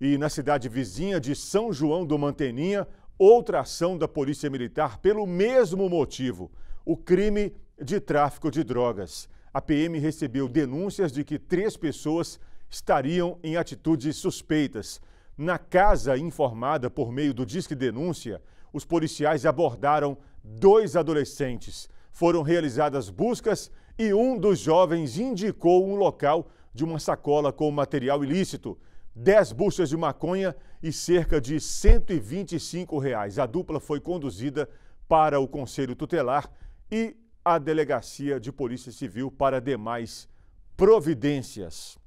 E na cidade vizinha de São João do Manteninha, outra ação da Polícia Militar pelo mesmo motivo: o crime de tráfico de drogas. A PM recebeu denúncias de que três pessoas estariam em atitudes suspeitas. Na casa informada por meio do Disque Denúncia, os policiais abordaram dois adolescentes. Foram realizadas buscas e um dos jovens indicou um local de uma sacola com material ilícito. 10 buchas de maconha e cerca de 125 reais. A dupla foi conduzida para o Conselho Tutelar e a Delegacia de Polícia Civil para demais providências.